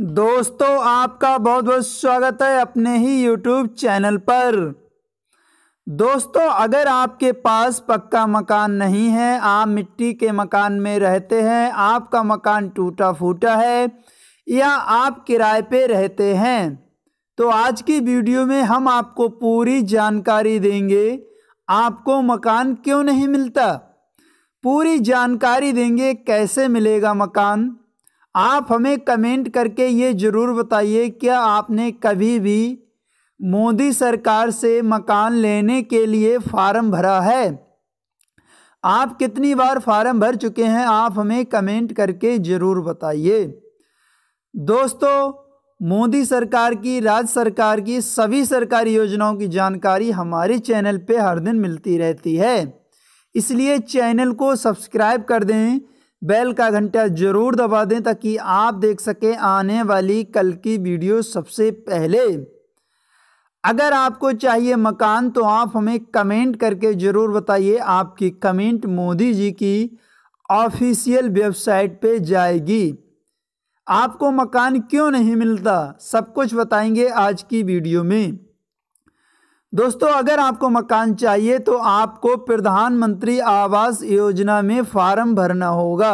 दोस्तों आपका बहुत बहुत स्वागत है अपने ही यूट्यूब चैनल पर दोस्तों अगर आपके पास पक्का मकान नहीं है आप मिट्टी के मकान में रहते हैं आपका मकान टूटा फूटा है या आप किराए पे रहते हैं तो आज की वीडियो में हम आपको पूरी जानकारी देंगे आपको मकान क्यों नहीं मिलता पूरी जानकारी देंगे कैसे मिलेगा मकान आप हमें कमेंट करके ये ज़रूर बताइए क्या आपने कभी भी मोदी सरकार से मकान लेने के लिए फार्म भरा है आप कितनी बार फार्म भर चुके हैं आप हमें कमेंट करके ज़रूर बताइए दोस्तों मोदी सरकार की राज्य सरकार की सभी सरकारी योजनाओं की जानकारी हमारे चैनल पे हर दिन मिलती रहती है इसलिए चैनल को सब्सक्राइब कर दें बेल का घंटा ज़रूर दबा दें ताकि आप देख सकें आने वाली कल की वीडियो सबसे पहले अगर आपको चाहिए मकान तो आप हमें कमेंट करके ज़रूर बताइए आपकी कमेंट मोदी जी की ऑफिशियल वेबसाइट पे जाएगी आपको मकान क्यों नहीं मिलता सब कुछ बताएंगे आज की वीडियो में दोस्तों अगर आपको मकान चाहिए तो आपको प्रधानमंत्री आवास योजना में फार्म भरना होगा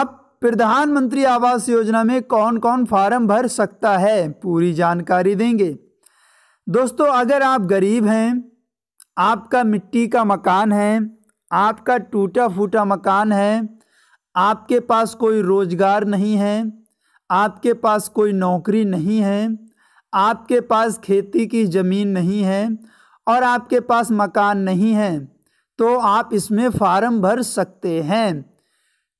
अब प्रधानमंत्री आवास योजना में कौन कौन फार्म भर सकता है पूरी जानकारी देंगे दोस्तों अगर आप गरीब हैं आपका मिट्टी का मकान है आपका टूटा फूटा मकान है आपके पास कोई रोज़गार नहीं है आपके पास कोई नौकरी नहीं है आपके पास खेती की ज़मीन नहीं है और आपके पास मकान नहीं है तो आप इसमें फार्म भर सकते हैं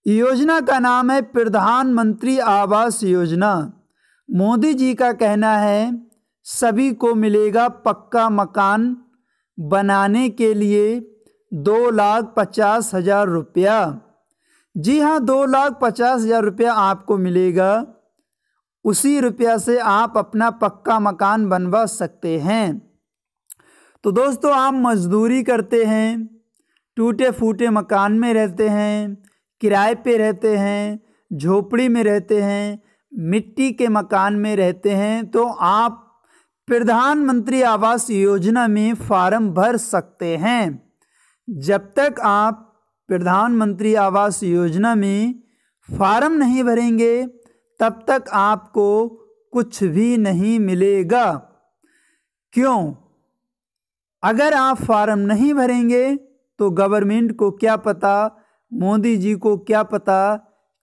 योजना का नाम है प्रधानमंत्री आवास योजना मोदी जी का कहना है सभी को मिलेगा पक्का मकान बनाने के लिए दो लाख पचास हज़ार रुपया जी हाँ दो लाख पचास हज़ार रुपया आपको मिलेगा उसी रुपया से आप अपना पक्का मकान बनवा सकते हैं तो दोस्तों आप मजदूरी करते हैं टूटे फूटे मकान में रहते हैं किराए पे रहते हैं झोपड़ी में रहते हैं मिट्टी के मकान में रहते हैं तो आप प्रधानमंत्री आवास योजना में फार्म भर सकते हैं जब तक आप प्रधानमंत्री आवास योजना में फार्म नहीं भरेंगे तब तक आपको कुछ भी नहीं मिलेगा क्यों अगर आप फार्म नहीं भरेंगे तो गवर्नमेंट को क्या पता मोदी जी को क्या पता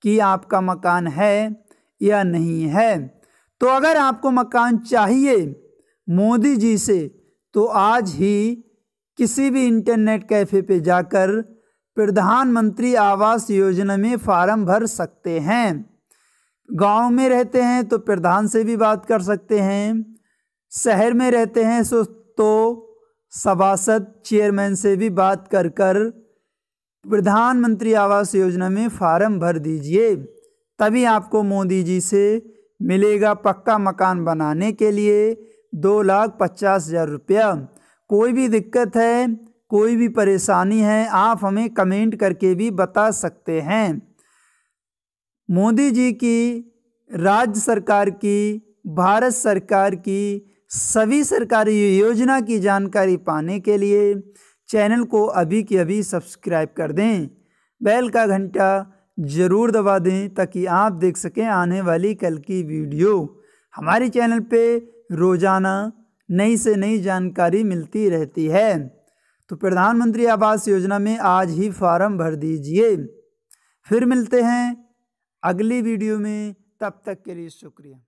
कि आपका मकान है या नहीं है तो अगर आपको मकान चाहिए मोदी जी से तो आज ही किसी भी इंटरनेट कैफ़े पे जाकर प्रधानमंत्री आवास योजना में फार्म भर सकते हैं गांव में रहते हैं तो प्रधान से भी बात कर सकते हैं शहर में रहते हैं सो तो सभासद चेयरमैन से भी बात कर कर प्रधानमंत्री आवास योजना में फार्म भर दीजिए तभी आपको मोदी जी से मिलेगा पक्का मकान बनाने के लिए दो लाख पचास हज़ार रुपया कोई भी दिक्कत है कोई भी परेशानी है आप हमें कमेंट करके भी बता सकते हैं मोदी जी की राज्य सरकार की भारत सरकार की सभी सरकारी योजना की जानकारी पाने के लिए चैनल को अभी के अभी सब्सक्राइब कर दें बेल का घंटा ज़रूर दबा दें ताकि आप देख सकें आने वाली कल की वीडियो हमारे चैनल पे रोज़ाना नई से नई जानकारी मिलती रहती है तो प्रधानमंत्री आवास योजना में आज ही फॉर्म भर दीजिए फिर मिलते हैं अगली वीडियो में तब तक के लिए शुक्रिया